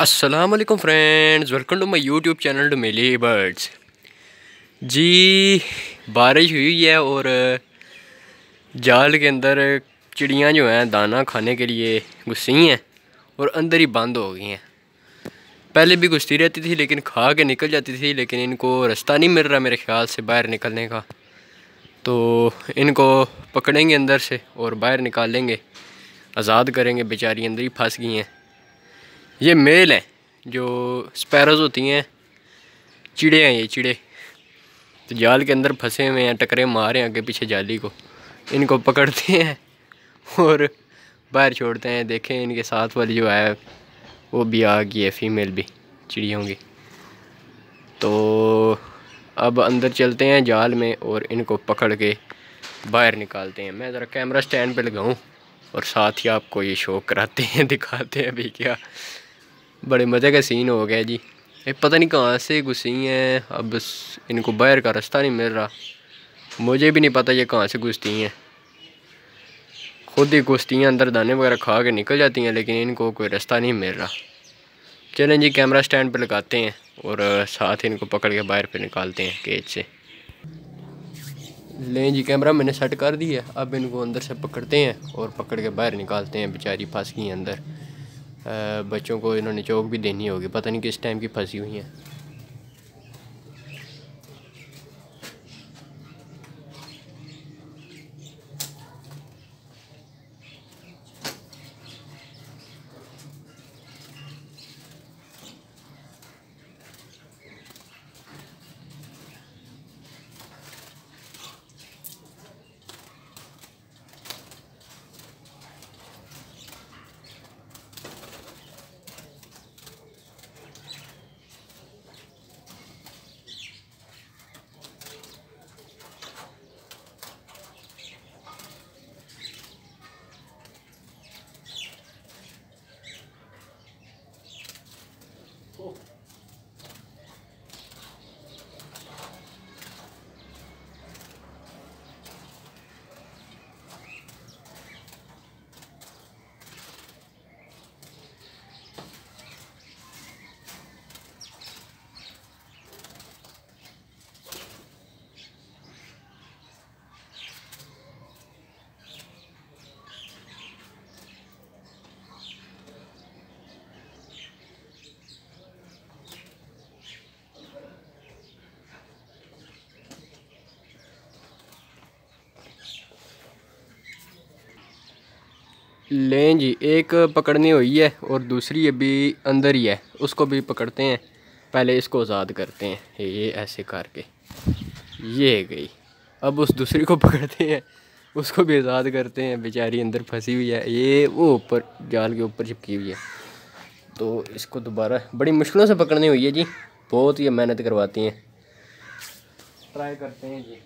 Aslam friends welcome to my YouTube channel टू मेली birds जी बारिश हुई है और जाल के अंदर चिड़ियाँ जो हैं दाना खाने के लिए घुसी हैं और अंदर ही बंद हो गई हैं पहले भी घुसती रहती थी लेकिन खा के निकल जाती थी लेकिन इनको रास्ता नहीं मिल रहा मेरे ख्याल से बाहर निकलने का तो इनको पकड़ेंगे अंदर से और बाहर निकालेंगे आज़ाद करेंगे बेचारी अंदर ही फंस गई हैं ये मेल हैं जो स्पैरोज होती हैं चिड़े हैं ये चिड़े तो जाल के अंदर फंसे हुए हैं टकरे मारे हैं आगे पीछे जाली को इनको पकड़ते हैं और बाहर छोड़ते हैं देखें इनके साथ वाली जो है वो भी आ गई है फीमेल भी चिड़ियों की तो अब अंदर चलते हैं जाल में और इनको पकड़ के बाहर निकालते हैं मैं ज़रा कैमरा स्टैंड पे लगाऊं और साथ ही आपको ये शो कराते हैं दिखाते हैं भी क्या बड़े मज़े का सीन हो गया जी ये पता नहीं कहाँ से घुसी हैं अब इनको बाहर का रास्ता नहीं मिल रहा मुझे भी नहीं पता ये कहाँ से घुसती हैं खुद ही घुसती हैं अंदर दाने वगैरह खा के निकल जाती हैं लेकिन इनको कोई रास्ता नहीं मिल रहा चलें जी कैमरा स्टैंड पर लगाते हैं और साथ ही इनको पकड़ के बाहर पर निकालते हैं केज से लें जी कैमरा मैंने सेट कर दिया अब इनको अंदर से पकड़ते हैं और पकड़ के बाहर निकालते हैं बेचारी फंस गई अंदर बच्चों को इन्होंने चौक भी देनी होगी पता नहीं किस टाइम की फंसी हुई हैं लें जी एक पकड़नी हुई है और दूसरी अभी अंदर ही है उसको भी पकड़ते हैं पहले इसको आज़ाद करते हैं ये ऐसे करके ये गई अब उस दूसरी को पकड़ते हैं उसको भी आज़ाद करते हैं बेचारी अंदर फंसी हुई है ये वो ऊपर जाल के ऊपर चिपकी हुई है तो इसको दोबारा बड़ी मुश्किलों से पकड़नी हुई है जी बहुत ही मेहनत करवाती हैं ट्राई करते हैं जी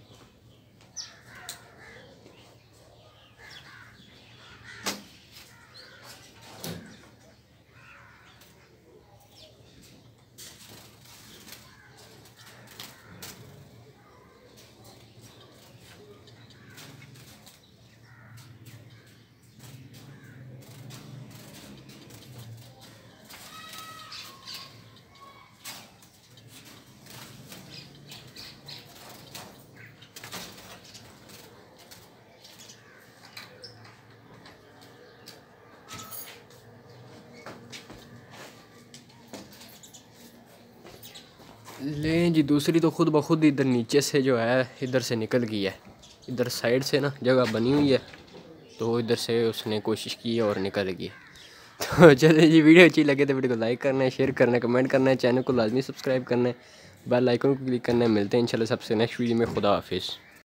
लें जी दूसरी तो खुद ब खुद इधर नीचे से जो है इधर से निकल गई है इधर साइड से ना जगह बनी हुई है तो इधर से उसने कोशिश की है और निकल गई तो चले जी वीडियो अच्छी लगे तो वीडियो को लाइक करना है शेयर करना है कमेंट करना है चैनल को लाजमी सब्सक्राइब करना है बेल आइकन को क्लिक करना है मिलते हैं इंशाल्लाह सबसे नेक्स्ट वीडियो में खुदा हाफिज़